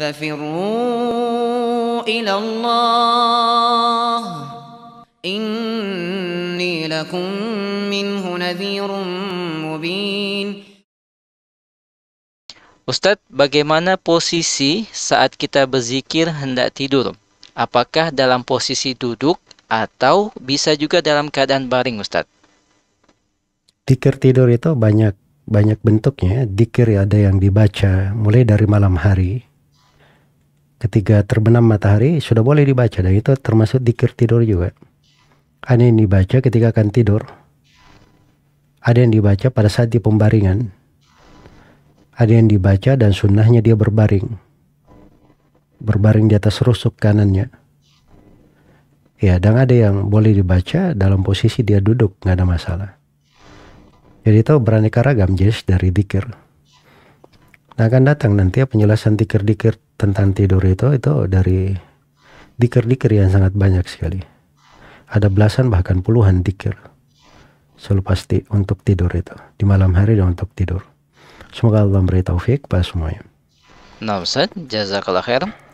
ففروا إلى الله إني لكم منه نذير مبين Ustadz, bagaimana posisi saat kita berzikir hendak tidur? Apakah dalam posisi duduk atau bisa juga dalam keadaan baring, Ustadz? Dikir tidur itu banyak banyak bentuknya. Ya. Dikir ada yang dibaca mulai dari malam hari, ketika terbenam matahari sudah boleh dibaca dan itu termasuk dikir tidur juga. Ada yang dibaca ketika akan tidur. Ada yang dibaca pada saat di pembaringan. Ada yang dibaca dan sunnahnya dia berbaring. Berbaring di atas rusuk kanannya. Ya, dan ada yang boleh dibaca dalam posisi dia duduk, nggak ada masalah. Jadi itu beraneka ragam jenis dari dikir. Nah akan datang nanti ya penjelasan dikir-dikir tentang tidur itu itu dari dikir-dikir yang sangat banyak sekali. Ada belasan bahkan puluhan dikir. Selalu pasti untuk tidur itu. Di malam hari dan untuk tidur. Semoga Allah memberi taufik pada semuanya. Nah Ustaz, jazakallah khairan.